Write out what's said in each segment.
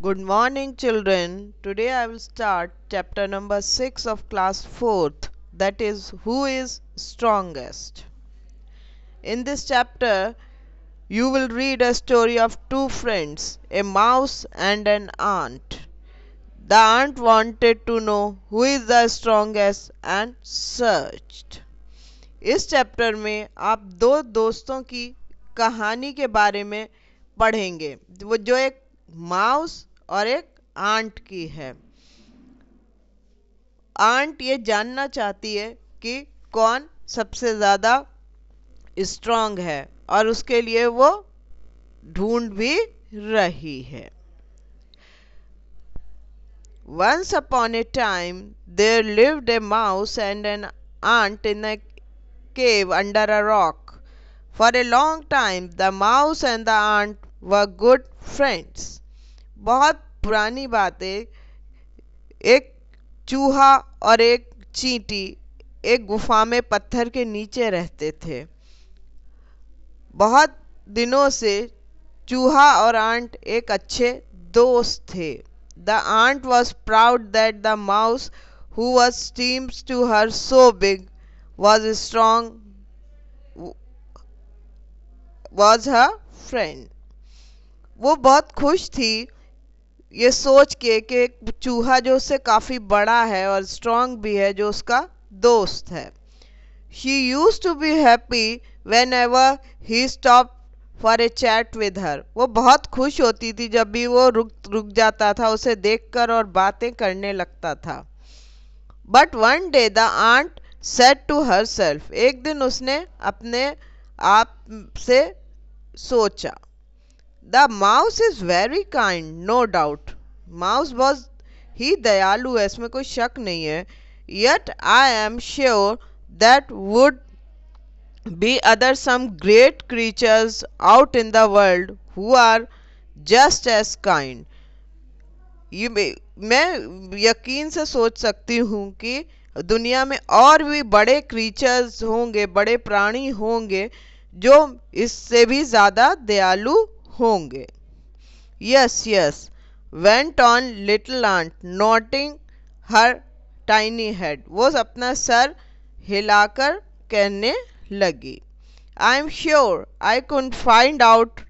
Good morning children. Today I will start chapter number 6 of class 4th that is who is strongest. In this chapter you will read a story of two friends, a mouse and an ant. The ant wanted to know who is the strongest and searched. इस chapter में आप दो दोस्तों की कहानी के बारे में पढ़ेंगे वो जो एक माउस और एक आंट की है आंट ये जानना चाहती है कि कौन सबसे ज्यादा स्ट्रांग है और उसके लिए वो ढूंढ भी रही है once upon a time there live a mouse and an ant in a cave under a rock for a long time the mouse and the ant were good friends बहुत पुरानी बात है एक चूहा और एक चींटी एक गुफा में पत्थर के नीचे रहते थे बहुत दिनों से चूहा और आंट एक अच्छे दोस्त थे the ant was proud that the mouse who was seems to her so big was strong was her friend वो बहुत खुश थी ये सोच के कि चूहा जो उससे काफ़ी बड़ा है और स्ट्रॉन्ग भी है जो उसका दोस्त है she use to be happy whenever he stop for a chat with her वो बहुत खुश होती थी जब भी वो रुक रुक जाता था उसे देखकर और बातें करने लगता था but one day the ant set to herself एक दिन उसने अपने आप से सोचा the mouse is very kind no doubt mouse बहुत ही दयालु है इसमें कोई शक नहीं है yet I am sure that would be other some great creatures out in the world who are just as kind मैं यकीन से सोच सकती हूँ कि दुनिया में और भी बड़े क्रीचर्स होंगे बड़े प्राणी होंगे जो इससे भी ज़्यादा दयालु होंगे yes yes went on little ant noting her tiny head वो अपना सर हिलाकर कहने लगी I am sure I could find out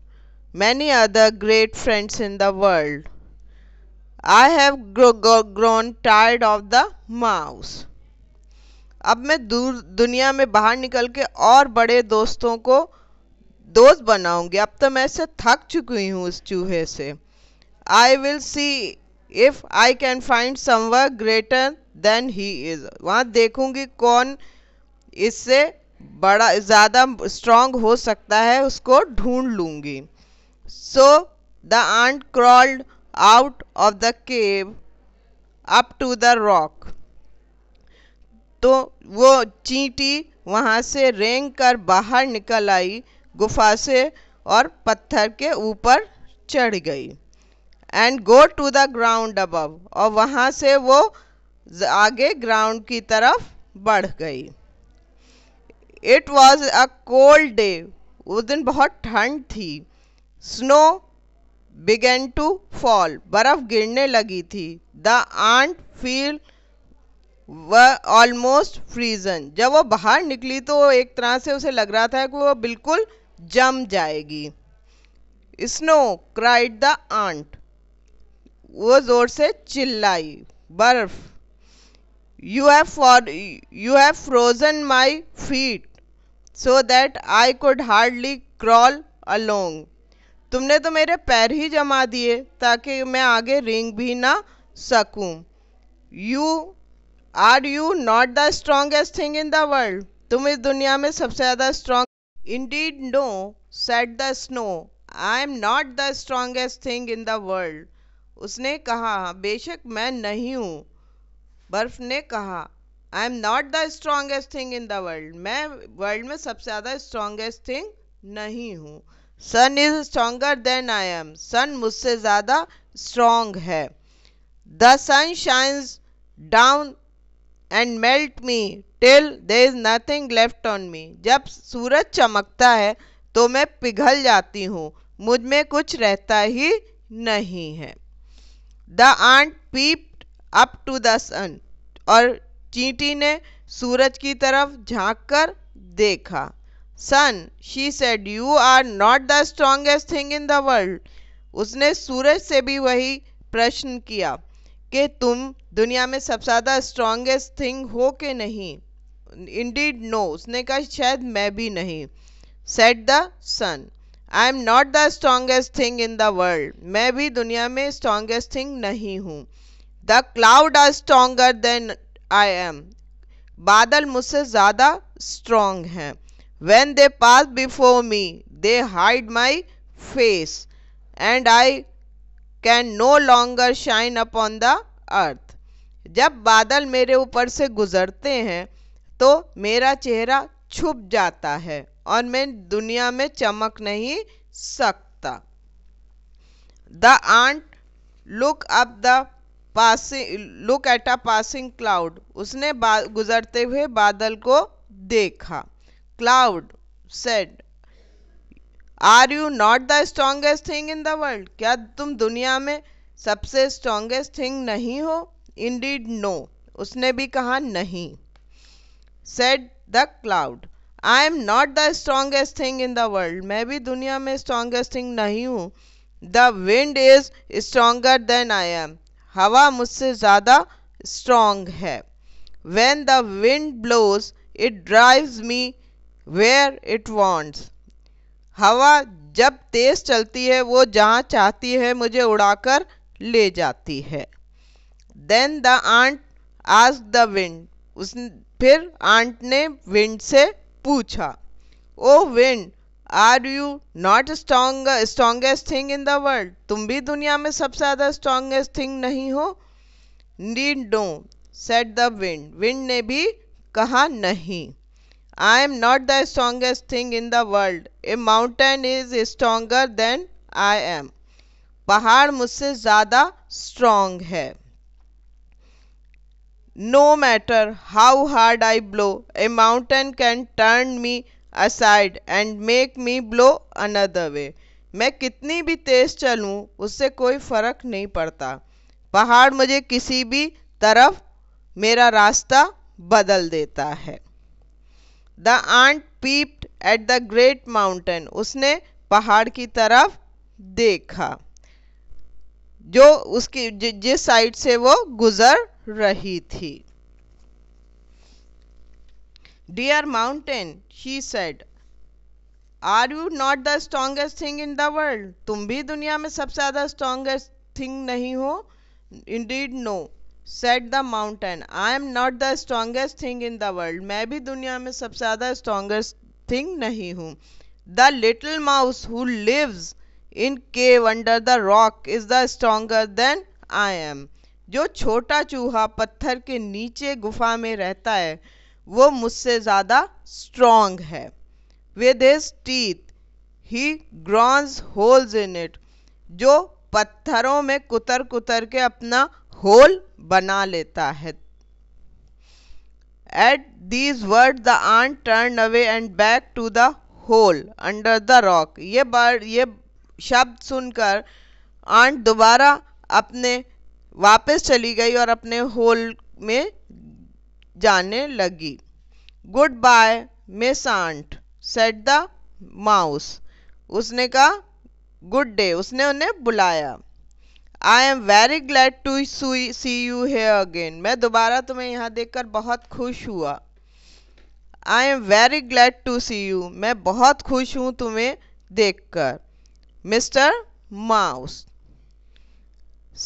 many other great friends in the world I have grown tired of the mouse अब मैं दूर दुनिया में बाहर निकल के और बड़े दोस्तों को दोस्त बनाऊंगी अब तो मैं से थक चुकी हूँ उस चूहे से I will see if I can find somewhere greater than he is वहाँ देखूंगी कौन इससे बड़ा ज़्यादा स्ट्रांग हो सकता है उसको ढूंढ लूँगी so the ant crawled out of the cave up to the rock तो वो चींटी वहाँ से रेंग कर बाहर निकल आई गुफा से और पत्थर के ऊपर चढ़ गई and go to the ground above और वहाँ से वो आगे ग्राउंड की तरफ बढ़ गई it was a cold day उस दिन बहुत ठंड थी स्नो बिगेन टू फॉल बर्फ गिरने लगी थी द आंट फील वह ऑलमोस्ट फ्रीजन जब वो बाहर निकली तो एक तरह से उसे लग रहा था कि वो बिल्कुल जम जाएगी स्नो क्राइड द आंट वो ज़ोर से चिल्लाई बर्फ you have for you have frozen my feet so that I could hardly crawl along तुमने तो मेरे पैर ही जमा दिए ताकि मैं आगे रिंग भी ना सकूं you are you not the strongest thing in the world तुम इस दुनिया में सबसे ज़्यादा strong indeed no said the snow I am not the strongest thing in the world उसने कहा बेशक मैं नहीं हूँ बर्फ ने कहा I am not the strongest thing in the world मैं वर्ल्ड में सबसे ज़्यादा स्ट्रॉन्गेस्ट थिंग नहीं हूँ sun is stronger than I am sun मुझसे ज़्यादा स्ट्रॉन्ग है the sun shines down and melt me till there is nothing left on me जब सूरज चमकता है तो मैं पिघल जाती हूँ मुझ में कुछ रहता ही नहीं है the ant peeped up to the sun और चींटी ने सूरज की तरफ झांक कर देखा sun she said you are not the strongest thing in the world उसने सूरज से भी वही प्रश्न किया कि तुम दुनिया में सबसे ज़्यादा स्ट्रॉन्गेस्ट थिंग हो के नहीं इंडीड नो उसने कहा शायद मैं भी नहीं said the sun I am not the strongest thing in the world मैं भी दुनिया में स्ट्रॉन्गेस्ट थिंग नहीं हूँ the cloud are stronger than I am बादल मुझसे ज़्यादा स्ट्रोंग हैं when they pass before me they hide my face and I can no longer shine upon the earth जब बादल मेरे ऊपर से गुजरते हैं तो मेरा चेहरा छुप जाता है और मैं दुनिया में चमक नहीं सकता the ant look up the passing look at a passing cloud उसने गुजरते हुए बादल को देखा cloud said are you not the strongest thing in the world क्या तुम दुनिया में सबसे स्ट्रांगेस्ट थिंग नहीं हो इन डीड नो उसने भी कहा नहीं said the cloud I am not the strongest thing in the world मैं भी दुनिया में स्ट्रांगेस्ट थिंग नहीं हूँ the wind is stronger than I am हवा मुझसे ज़्यादा स्ट्रांग है when the wind blows it drives me where it wants हवा जब तेज चलती है वो जहाँ चाहती है मुझे उड़ाकर ले जाती है देन द आंट आज द विंड उस फिर आंट ने विंड से पूछा oh wind are you not strong strongest thing in the world तुम भी दुनिया में सबसे ज़्यादा स्ट्रॉन्गेस्ट थिंग नहीं हो need do said the wind wind ने भी कहा नहीं I am not the strongest thing in the world a mountain is stronger than I am पहाड़ मुझसे ज्यादा स्ट्रांग है no matter how hard I blow a mountain can turn me aside and make me blow another way मैं कितनी भी तेज चलूँ उससे कोई फर्क नहीं पड़ता पहाड़ मुझे किसी भी तरफ मेरा रास्ता बदल देता है the ant peeped at the great mountain उसने पहाड़ की तरफ देखा जो उसकी जिस साइड से वो गुजर रही थी dear mountain she said are you not the strongest thing in the world तुम भी दुनिया में सबसे ज़्यादा स्ट्रोंगेस्ट थिंग नहीं हो indeed no said the mountain I am not the strongest thing in the world मैं भी दुनिया में सबसे ज़्यादा स्ट्रोंगेस्ट थिंग नहीं हूँ the little mouse who lives in cave under the rock is the stronger than I am जो छोटा चूहा पत्थर के नीचे गुफा में रहता है वो मुझसे ज़्यादा स्ट्रॉन्ग है with his teeth he gnaws holes in it जो पत्थरों में कुतर कुतर के अपना होल बना लेता है at these word the ant turn away and back to the hole under the rock ये बर्ड ये शब्द सुनकर आंट दोबारा अपने वापस चली गई और अपने होल में जाने लगी goodbye miss ant said the mouse उसने कहा गुड डे उसने उन्हें बुलाया I am very glad to see you here again मैं दोबारा तुम्हें यहाँ देखकर बहुत खुश हुआ I am very glad to see you मैं बहुत खुश हूँ तुम्हें देखकर mister mouse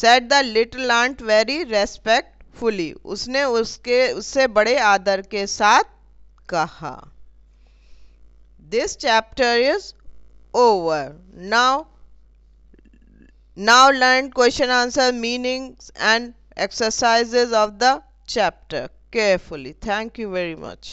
said the little ant very respectfully उसने उसके उससे बड़े आदर के साथ कहा this chapter is over now Now learn question answer meanings and exercises of the chapter carefully. Thank you very much.